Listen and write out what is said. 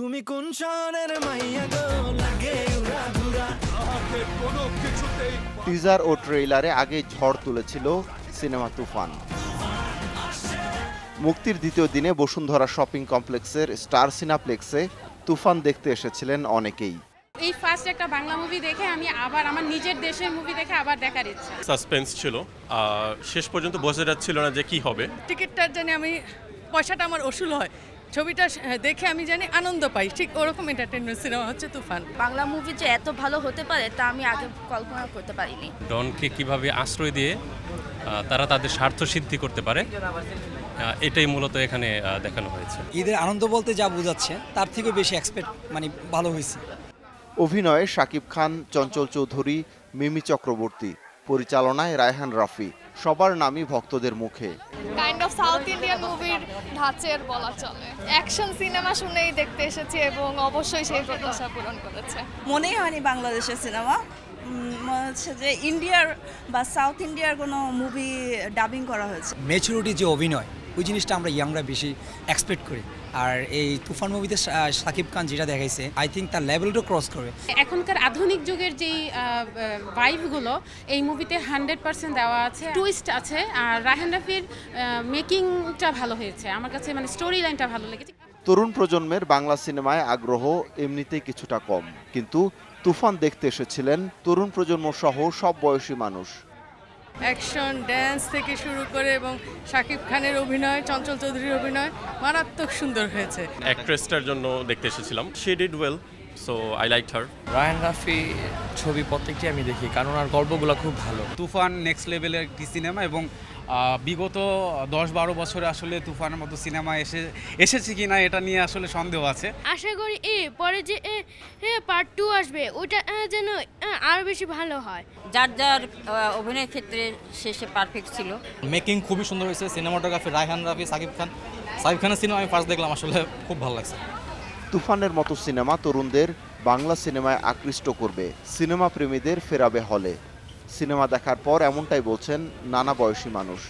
তুমি কোন শহরের মাইয়া গো লাগে উড়া ঘুরা টিজার ও ট্রেইলারে আগে ঝড় তুলেছিল সিনেমা তুফান মুক্তির দ্বিতীয় দিনে বসুন্ধরা শপিং কমপ্লেক্সের স্টার সিনাপ্লেক্সে তুফান দেখতে এসেছিলেন অনেকেই এই ফার্স্ট একটা বাংলা মুভি দেখে আমি আবার আমার নিজের দেশের মুভি দেখে আবার দেখার ইচ্ছা সাসপেন্স ছিল শেষ পর্যন্ত বোঝা যাচ্ছিল না যে কি হবে টিকিটটার জন্য আমি পয়সাটা আমার অসুল হয় ছবিটা হ্যাঁ, দেখে আমি জানি আনন্দ পাই ঠিক ওরকম এন্টারটেনমেন্ট সিনেমা হচ্ছে তুফান বাংলা মুভি যে এত ভালো হতে পারে তা আমি আগে কল্পনা করতে পারিনি ডনকে কিভাবে আশ্রয় দিয়ে তারা তাদের স্বার্থ সিদ্ধি করতে পারে এটাই মূলত এখানে দেখানো হয়েছে ঈদের আনন্দ বলতে যা বোঝাচ্ছে তার থেকে বেশি এক্সপেক্ট মানে ভালো হয়েছে অভিনয়ে শাকিব খান চঞ্চল চৌধুরী মিমি চক্রবর্তী পরিচালনায় রায়হান রাফি সবার নামই ভক্তদের মুখে কাইন্ড অফ সাউথ মুভির বলা চলে অ্যাকশন সিনেমা শুনেই দেখতে এসেছি এবং অবশ্যই সেই মনেই হয়নি বাংলাদেশের সিনেমা হচ্ছে যে ইন্ডিয়ার বা সাউথ ইন্ডিয়ার কোনো মুভি ডাবিং করা হয়েছে মেচুরিটি যে অভিনয় ওই জিনিসটা আমরা ইয়াংরা বেশি এক্সপেক্ট করি আর এই তুফান মুভিতে সাকিব খান যেটা দেখাইছে আই থিঙ্ক তার লেভেলটা ক্রস করবে এখনকার আধুনিক যুগের যেই ভাইভগুলো এই মুভিতে হান্ড্রেড পার্সেন্ট দেওয়া আছে টুইস্ট আছে আর রাহেন রাফির মেকিংটা ভালো হয়েছে আমার কাছে মানে স্টোরি লাইনটা ভালো লেগেছে তরুণ প্রজন্মের বাংলা সিনেমায় আগ্রহ এমনিতেই কিছুটা কম কিন্তু তুফান দেখতে এসেছিলেন তরুণ প্রজন্ম সহ সব বয়সী মানুষ অ্যাকশন ড্যান্স থেকে শুরু করে এবং শাকিব খানের অভিনয় চঞ্চল চৌধুরীর অভিনয় মারাত্মক সুন্দর হয়েছে অ্যাক্ট্রেসটার জন্য দেখতে এসেছিলাম she did well so I like her Raihan Rafi ছবি প্রত্যেকটি আমি দেখি কারণ আর গল্পগুলো খুব ভালো তুফান নেক্সট লেভেলের একটি সিনেমা এবং বিগত দশ বারো বছরে আসলে তুফানের মতো সিনেমা এসে এসেছে কি না এটা নিয়ে আসলে সন্দেহ আছে আশা করি এ পরে যে পার্ট টু আসবে ওটা যেন হ্যাঁ, আরও বেশি ভালো হয় যার যার অভিনয় ক্ষেত্রে শেষে পারফেক্ট ছিল মেকিং খুবই সুন্দর হয়েছে সিনেমাটোগ্রাফি রায়হান রাফি সাকিব খান সাকিব খানের সিনেমা আমি ফার্স্ট দেখলাম আসলে খুব ভালো লাগছে তুফানের মতো সিনেমা তরুণদের বাংলা সিনেমায় আকৃষ্ট করবে সিনেমা প্রেমীদের ফেরাবে হলে সিনেমা দেখার পর এমনটাই বলছেন নানা বয়সী মানুষ